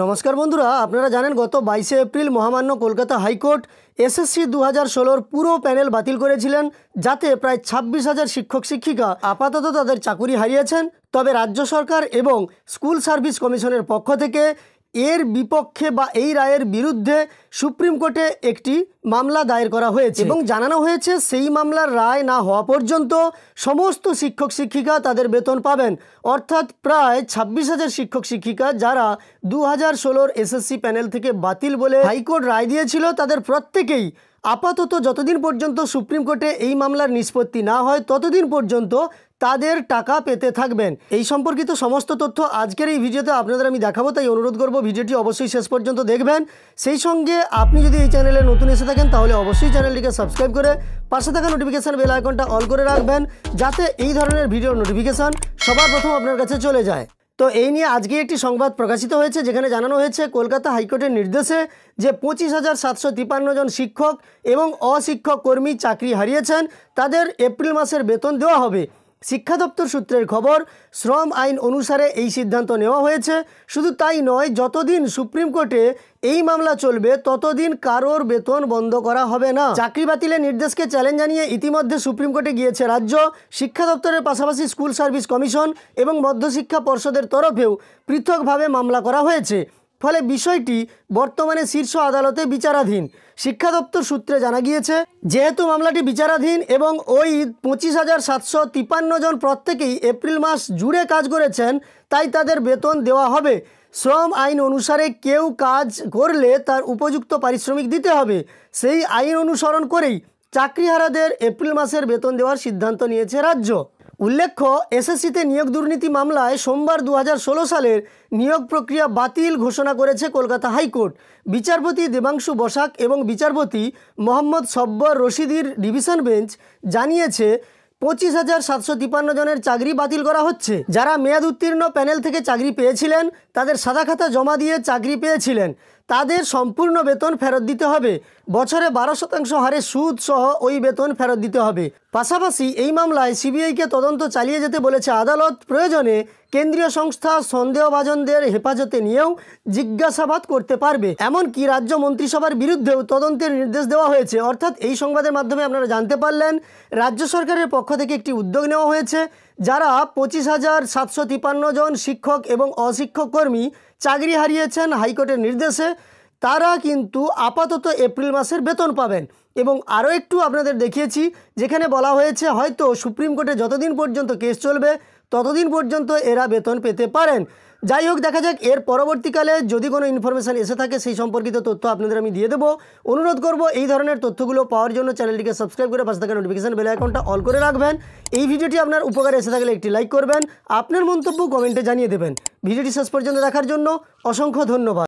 নমস্কার বন্ধুরা আপনারা জানেন গত বাইশে এপ্রিল মহামান্য কলকাতা হাইকোর্ট এসএসসি দু হাজার ষোলোর পুরো প্যানেল বাতিল করেছিলেন যাতে প্রায় ছাব্বিশ হাজার শিক্ষক শিক্ষিকা আপাতত তাদের চাকুরি হারিয়েছেন তবে রাজ্য সরকার এবং স্কুল সার্ভিস কমিশনের পক্ষ থেকে এর বিপক্ষে বা এই রায়ের বিরুদ্ধে সুপ্রিম কোর্টে একটি মামলা দায়ের করা হয়েছে এবং জানানো হয়েছে সেই মামলার রায় না হওয়া পর্যন্ত সমস্ত শিক্ষক শিক্ষিকা তাদের বেতন পাবেন অর্থাৎ প্রায় ছাব্বিশ হাজার শিক্ষক শিক্ষিকা যারা দু হাজার ষোলোর এসএসসি প্যানেল থেকে বাতিল বলে হাইকোর্ট রায় দিয়েছিল তাদের প্রত্যেকেই আপাতত যতদিন পর্যন্ত সুপ্রিম কোর্টে এই মামলার নিষ্পত্তি না হয় ততদিন পর্যন্ত তাদের টাকা পেতে থাকবেন এই সম্পর্কিত সমস্ত তথ্য আজকের এই ভিডিওতে আপনাদের আমি দেখাবো তাই অনুরোধ করব ভিডিওটি অবশ্যই শেষ পর্যন্ত দেখবেন সেই সঙ্গে আপনি যদি এই চ্যানেলে নতুন এসে থাকেন তাহলে অবশ্যই চ্যানেলটিকে সাবস্ক্রাইব করে পাশে থাকা নোটিফিকেশান বেল আইকনটা অল করে রাখবেন যাতে এই ধরনের ভিডিওর নোটিফিকেশান সবার প্রথম আপনার কাছে চলে যায় তো এই নিয়ে আজকে একটি সংবাদ প্রকাশিত হয়েছে যেখানে জানানো হয়েছে কলকাতা হাইকোর্টের নির্দেশে যে পঁচিশ হাজার সাতশো তিপান্ন জন শিক্ষক এবং অশিক্ষক কর্মী চাকরি হারিয়েছেন তাদের এপ্রিল মাসের বেতন দেওয়া হবে শিক্ষা দপ্তর সূত্রের খবর শ্রম আইন অনুসারে এই সিদ্ধান্ত নেওয়া হয়েছে শুধু তাই নয় যতদিন সুপ্রিম কোর্টে এই মামলা চলবে ততদিন কারোর বেতন বন্ধ করা হবে না চাকরি বাতিলের নির্দেশকে চ্যালেঞ্জ জানিয়ে ইতিমধ্যে সুপ্রিম কোর্টে গিয়েছে রাজ্য শিক্ষা দপ্তরের পাশাপাশি স্কুল সার্ভিস কমিশন এবং মধ্যশিক্ষা পর্ষদের তরফেও পৃথকভাবে মামলা করা হয়েছে ফলে বিষয়টি বর্তমানে শীর্ষ আদালতে বিচারাধীন শিক্ষা দপ্তর সূত্রে জানা গিয়েছে যেহেতু মামলাটি বিচারাধীন এবং ওই পঁচিশ হাজার সাতশো তিপান্ন জন প্রত্যেকেই এপ্রিল মাস জুড়ে কাজ করেছেন তাই তাদের বেতন দেওয়া হবে শ্রম আইন অনুসারে কেউ কাজ করলে তার উপযুক্ত পারিশ্রমিক দিতে হবে সেই আইন অনুসরণ করেই চাকরিহারাদের এপ্রিল মাসের বেতন দেওয়ার সিদ্ধান্ত নিয়েছে রাজ্য উল্লেখ্য এসএসসিতে নিয়োগ দুর্নীতি মামলায় সোমবার দু সালের নিয়োগ প্রক্রিয়া বাতিল ঘোষণা করেছে কলকাতা হাইকোর্ট বিচারপতি দেবাংশু বসাক এবং বিচারপতি মোহাম্মদ সব্বর রশিদির ডিভিশন বেঞ্চ জানিয়েছে পঁচিশ হাজার সাতশো তিপান্ন জনের চাকরি বাতিল করা হচ্ছে যারা মেয়াদ উত্তীর্ণ প্যানেল থেকে চাকরি পেয়েছিলেন তাদের সাদা খাতা জমা দিয়ে চাকরি পেয়েছিলেন তাদের সম্পূর্ণ বেতন ফেরত দিতে হবে বছরে বারো শতাংশ হারে সুদ সহ ওই বেতন ফেরত দিতে হবে পাশাপাশি এই মামলায় সিবিআইকে তদন্ত চালিয়ে যেতে বলেছে আদালত প্রয়োজনে কেন্দ্রীয় সংস্থা সন্দেহভাজনদের হেফাজতে নিয়েও জিজ্ঞাসাবাদ করতে পারবে এমনকি রাজ্য মন্ত্রিসভার বিরুদ্ধেও তদন্তের নির্দেশ দেওয়া হয়েছে অর্থাৎ এই সংবাদের মাধ্যমে আপনারা জানতে পারলেন রাজ্য সরকারের পক্ষ থেকে একটি উদ্যোগ নেওয়া হয়েছে যারা পঁচিশ হাজার সাতশো তিপান্ন জন শিক্ষক এবং অশিক্ষক কর্মী চাকরি হারিয়েছেন হাইকোর্টের নির্দেশে তারা কিন্তু আপাতত এপ্রিল মাসের বেতন পাবেন এবং আরও একটু আপনাদের দেখিয়েছি যেখানে বলা হয়েছে হয়তো সুপ্রিম কোর্টে যতদিন পর্যন্ত কেস চলবে ততদিন পর্যন্ত এরা বেতন পেতে পারেন যাই হোক দেখা যাক এর পরবর্তীকালে যদি কোনো ইনফরমেশান এসে থাকে সেই সম্পর্কিত তথ্য আপনাদের আমি দিয়ে দেবো অনুরোধ করব এই ধরনের তথ্যগুলো পাওয়ার জন্য চ্যানেলটিকে সাবস্ক্রাইব করে পাশে থাকা নোটিফিকেশান বেল আইকনটা অল করে রাখবেন এই ভিডিওটি আপনার উপকারে এসে থাকলে একটি লাইক করবেন আপনার মন্তব্য কমেন্টে জানিয়ে দেবেন ভিডিওটি শেষ পর্যন্ত দেখার জন্য অসংখ্য ধন্যবাদ